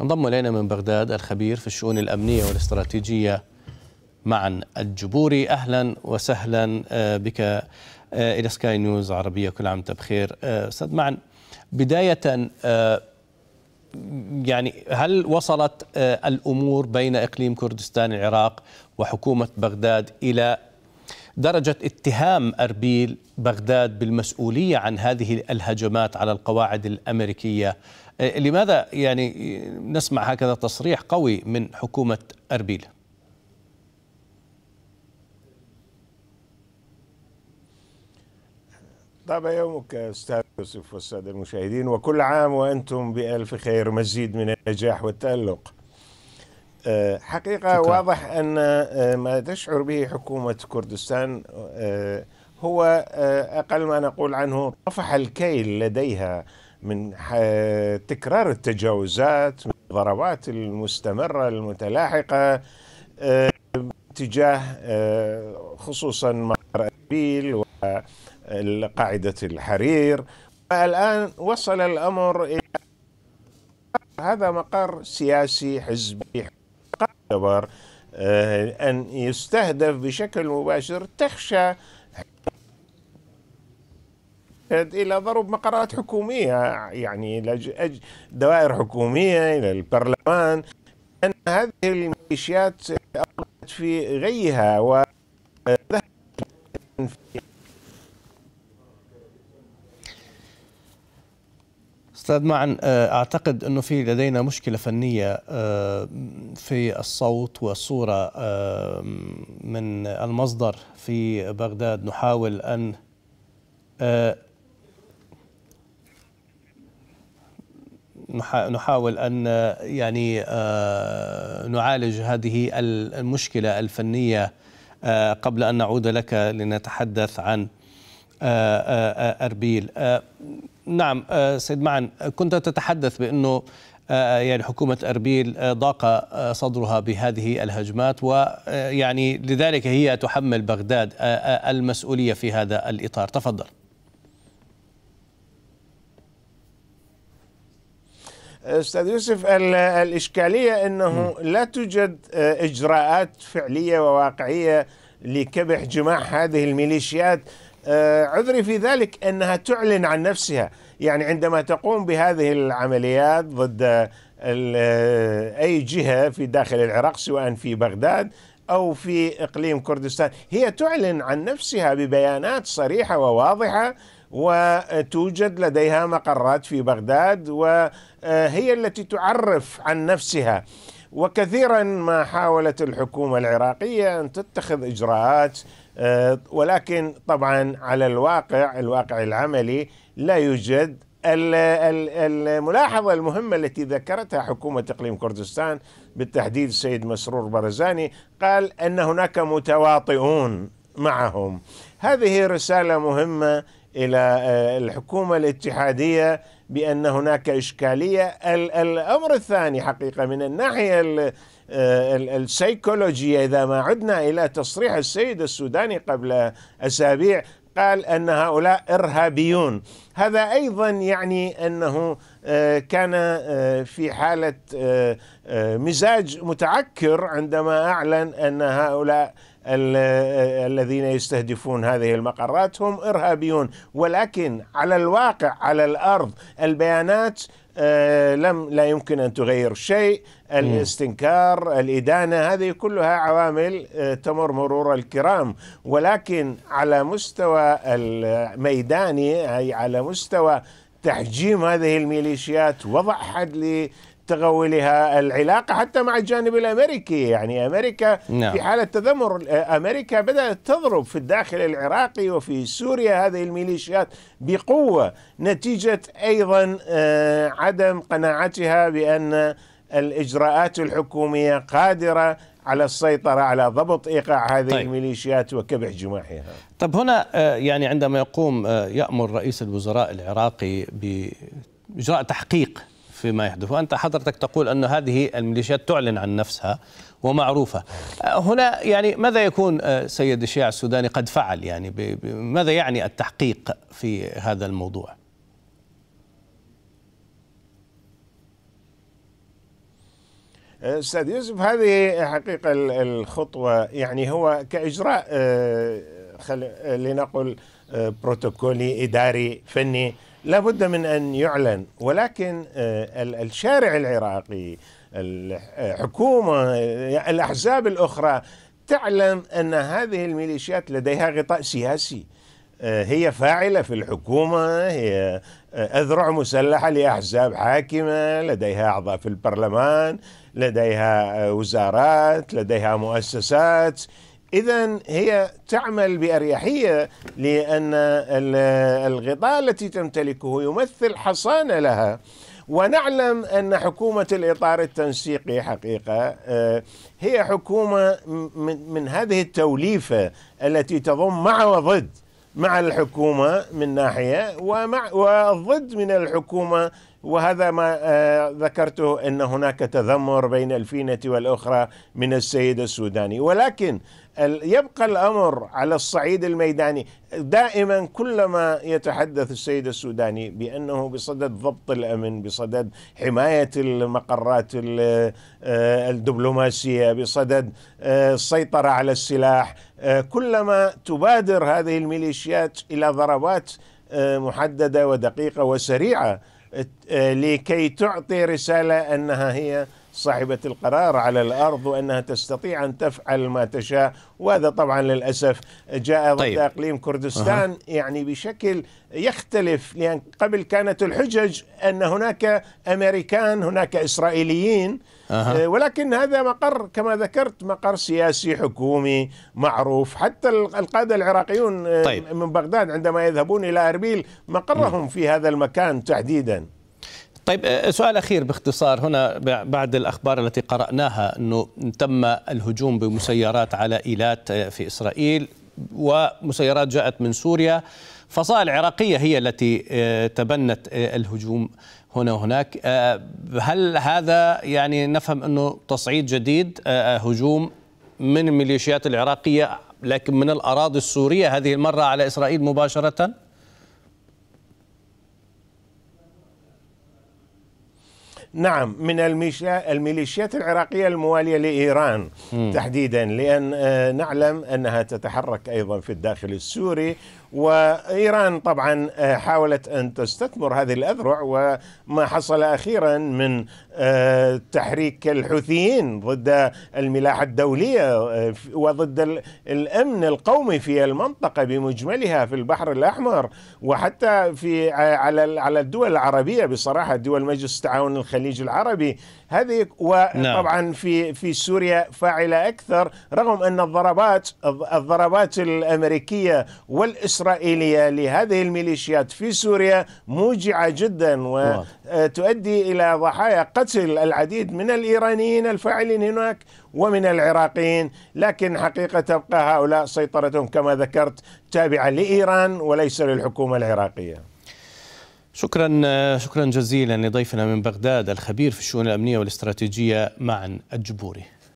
انضم الينا من بغداد الخبير في الشؤون الامنيه والاستراتيجيه معا الجبوري اهلا وسهلا آه، بك آه، الى سكاي نيوز عربيه كل عام بخير آه، استاذ معن بدايه يعني هل وصلت الامور بين اقليم كردستان العراق وحكومه بغداد الى درجه اتهام اربيل بغداد بالمسؤوليه عن هذه الهجمات على القواعد الامريكيه آه، لماذا يعني نسمع هكذا تصريح قوي من حكومة أربيل طاب يومك استاذ يوسف والساده المشاهدين وكل عام وانتم بالف خير مزيد من النجاح والتالق. آه، حقيقه شكرا. واضح ان آه، ما تشعر به حكومه كردستان هو اقل ما نقول عنه طفح الكيل لديها من تكرار التجاوزات من الضربات المستمرة المتلاحقة آه، تجاه آه، خصوصا مقر ابيل وقاعدة آه، الحرير الآن وصل الأمر إلى هذا مقر سياسي حزبي يعتبر أن يستهدف بشكل مباشر تخشى الى ضرب مقرات حكوميه يعني الى دوائر حكوميه الى البرلمان ان هذه الميليشيات اخذت في غيها و استاذ معن آه، اعتقد انه في لدينا مشكله فنيه آه، في الصوت والصوره آه، من المصدر في بغداد نحاول ان نحاول أن يعني آه، نعالج هذه المشكلة الفنية آه، قبل أن نعود لك لنتحدث عن آه، أربيل نعم سيد معن كنت تتحدث بأنه يعني حكومة أربيل ضاق صدرها بهذه الهجمات ويعني لذلك هي تحمل بغداد المسؤولية في هذا الإطار تفضل استاذ يوسف الاشكاليه انه لا توجد آه، اجراءات فعليه وواقعيه لكبح جماع هذه الميليشيات آه، عذري في ذلك انها تعلن عن نفسها يعني عندما تقوم بهذه العمليات ضد آه، اي جهه في داخل العراق سواء في بغداد او في اقليم كردستان هي تعلن عن نفسها ببيانات صريحه وواضحه وتوجد لديها مقرات في بغداد وهي التي تعرف عن نفسها وكثيرا ما حاولت الحكومه العراقيه ان تتخذ اجراءات ولكن طبعا على الواقع الواقع العملي لا يوجد الملاحظة المهمة التي ذكرتها حكومة إقليم كردستان بالتحديد السيد مسرور برزاني قال أن هناك متواطئون معهم هذه رسالة مهمة الى آه، الحكومه الاتحاديه بان هناك اشكاليه الامر الثاني حقيقه من الناحيه آه، السيكولوجيه اذا ما عدنا الى تصريح السيد السوداني قبل اسابيع قال ان هؤلاء ارهابيون هذا ايضا يعني انه آه، كان في حاله مزاج متعكر عندما اعلن ان هؤلاء الذين يستهدفون هذه المقرات هم إرهابيون ولكن على الواقع على الأرض البيانات آه، لم لا يمكن ان تغير شيء، الاستنكار، الادانه هذه كلها عوامل آه، تمر مرور الكرام، ولكن على مستوى الميداني اي على مستوى تحجيم هذه الميليشيات وضع حد تغولها العلاقه حتى مع الجانب الامريكي يعني امريكا نعم. في حاله تذمر آه، امريكا بدات تضرب في الداخل العراقي وفي سوريا هذه الميليشيات بقوه نتيجه ايضا آه، عدم قناعتها بان الاجراءات الحكوميه قادره على السيطرة على ضبط إيقاع هذه طيب. الميليشيات وكبح جماحها طب هنا آه، يعني عندما يقوم يأمر رئيس الوزراء العراقي بإجراء تحقيق فيما يحدث وأنت حضرتك تقول أن هذه الميليشيات تعلن عن نفسها ومعروفة هنا يعني ماذا يكون آه، سيد الشيع السوداني قد فعل يعني ماذا يعني التحقيق في هذا الموضوع آه، استاذ يوسف هذه حقيقه الخطوه يعني هو كاجراء آه، لنقل بروتوكولي اداري فني لابد من أن يعلن ولكن آه، الشارع العراقي الحكومة آه، الأحزاب الأخرى تعلم أن هذه الميليشيات لديها غطاء سياسي آه، هي فاعلة في الحكومة هي أذرع مسلحة لأحزاب حاكمة لديها أعضاء في البرلمان لديها وزارات لديها مؤسسات إذا هي تعمل بأريحية لأن الغطاء التي تمتلكه يمثل حصانة لها ونعلم أن حكومة الإطار التنسيقي حقيقة آه، هي حكومة من هذه التوليفة التي تضم مع وضد مع الحكومة من ناحية ومع وضد من الحكومة وهذا ما آه، ذكرته أن هناك تذمر بين الفينة والأخرى من السيد السوداني ولكن يبقى الأمر على الصعيد الميداني دائما كلما يتحدث السيد السوداني بأنه بصدد ضبط الأمن بصدد حماية المقرات آه، الدبلوماسية بصدد آه، السيطرة على السلاح كلما تبادر هذه الميليشيات إلى ضربات محددة ودقيقة وسريعة آه، لكي تعطي رسالة أنها هي صاحبة القرار على الأرض وأنها تستطيع أن تفعل ما تشاء وهذا طبعا للأسف جاء ضد طيب. أقليم كردستان أه. يعني بشكل يختلف لأن قبل كانت الحجج أن هناك أمريكان هناك إسرائيليين أه. ولكن هذا مقر كما ذكرت مقر سياسي حكومي معروف حتى القادة العراقيون آه، طيب. من بغداد عندما يذهبون إلى أربيل مقرهم في هذا المكان تحديدا طيب آه، سؤال اخير باختصار هنا بعد الاخبار التي قراناها انه تم الهجوم بمسيرات على ايلات آه، في اسرائيل ومسيرات جاءت من سوريا فصائل عراقيه هي التي آه، تبنت الهجوم هنا وهناك هل هذا يعني نفهم انه تصعيد جديد هجوم من الميليشيات العراقيه لكن من الاراضي السوريه هذه المره على اسرائيل مباشره؟ نعم من الميليشيات العراقية الموالية لإيران م. تحديدا لأن آه، نعلم أنها تتحرك أيضا في الداخل السوري وإيران طبعا آه، حاولت أن تستثمر هذه الأذرع وما حصل أخيرا من آه، تحريك الحوثيين ضد الملاحة الدولية آه، وضد الأمن القومي في المنطقة بمجملها في البحر الأحمر وحتى في على على الدول العربية بصراحة دول مجلس التعاون الخليج العربي هذه نعم. وطبعا في في سوريا فاعلة أكثر رغم أن الضربات الضربات الأمريكية والاس الإسرائيلية لهذه الميليشيات في سوريا موجعة جدا وتؤدي إلى ضحايا قتل العديد من الإيرانيين الفاعلين هناك ومن العراقيين لكن حقيقة تبقى هؤلاء سيطرتهم كما ذكرت تابعة لإيران وليس للحكومة العراقية شكرا شكرا جزيلا لضيفنا من بغداد الخبير في الشؤون الأمنية والاستراتيجية معا الجبوري